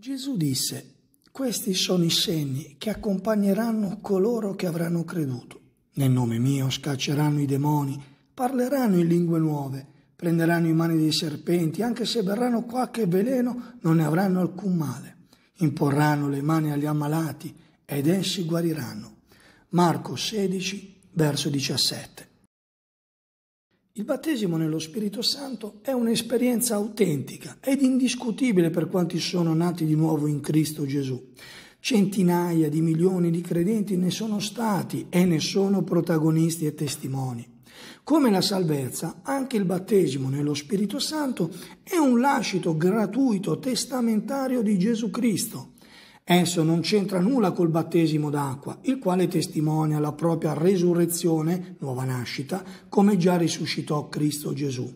Gesù disse, questi sono i segni che accompagneranno coloro che avranno creduto. Nel nome mio scacceranno i demoni, parleranno in lingue nuove, prenderanno in mani dei serpenti, anche se berranno qualche veleno non ne avranno alcun male. Imporranno le mani agli ammalati ed essi guariranno. Marco 16, verso 17. Il battesimo nello Spirito Santo è un'esperienza autentica ed indiscutibile per quanti sono nati di nuovo in Cristo Gesù. Centinaia di milioni di credenti ne sono stati e ne sono protagonisti e testimoni. Come la salvezza, anche il battesimo nello Spirito Santo è un lascito gratuito testamentario di Gesù Cristo Esso non c'entra nulla col battesimo d'acqua, il quale testimonia la propria resurrezione, nuova nascita, come già risuscitò Cristo Gesù.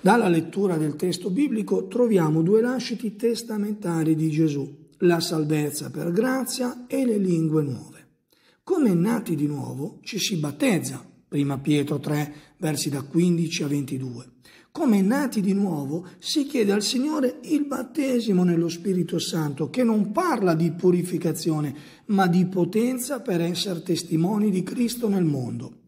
Dalla lettura del testo biblico troviamo due lasciti testamentari di Gesù, la salvezza per grazia e le lingue nuove. Come nati di nuovo ci si battezza 1 Pietro 3, versi da 15 a 22. Come nati di nuovo, si chiede al Signore il battesimo nello Spirito Santo, che non parla di purificazione, ma di potenza per essere testimoni di Cristo nel mondo.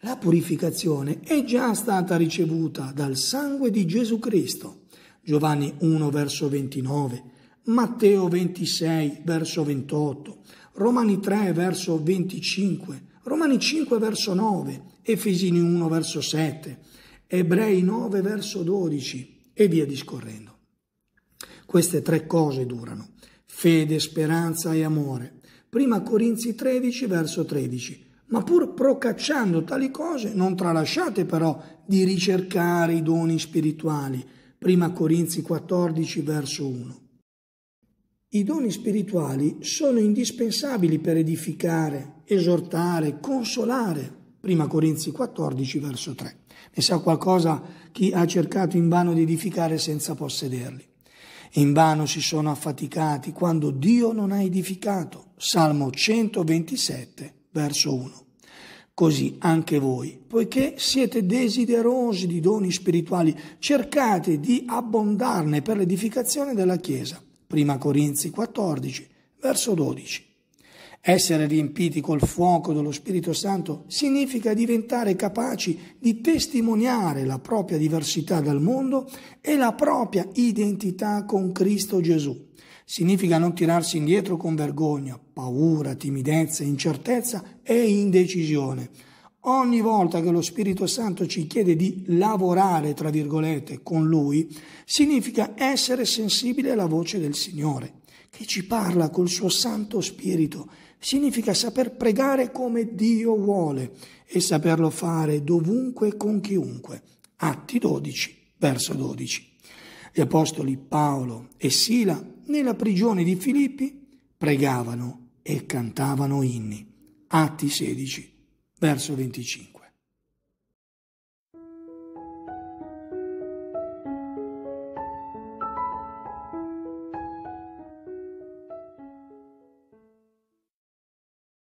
La purificazione è già stata ricevuta dal sangue di Gesù Cristo. Giovanni 1 verso 29, Matteo 26 verso 28, Romani 3 verso 25, Romani 5 verso 9, Efesini 1 verso 7, Ebrei 9 verso 12 e via discorrendo. Queste tre cose durano, fede, speranza e amore. Prima Corinzi 13 verso 13. Ma pur procacciando tali cose, non tralasciate però di ricercare i doni spirituali. Prima Corinzi 14 verso 1. I doni spirituali sono indispensabili per edificare, esortare, consolare. 1 Corinzi 14, verso 3. Ne sa qualcosa chi ha cercato invano di edificare senza possederli. Invano si sono affaticati quando Dio non ha edificato. Salmo 127, verso 1. Così anche voi, poiché siete desiderosi di doni spirituali, cercate di abbondarne per l'edificazione della Chiesa. 1 Corinzi 14, verso 12. Essere riempiti col fuoco dello Spirito Santo significa diventare capaci di testimoniare la propria diversità dal mondo e la propria identità con Cristo Gesù. Significa non tirarsi indietro con vergogna, paura, timidezza, incertezza e indecisione Ogni volta che lo Spirito Santo ci chiede di lavorare, tra virgolette, con Lui, significa essere sensibile alla voce del Signore, che ci parla col suo Santo Spirito. Significa saper pregare come Dio vuole e saperlo fare dovunque e con chiunque. Atti 12, verso 12. Gli apostoli Paolo e Sila, nella prigione di Filippi, pregavano e cantavano inni. Atti 16 verso 25.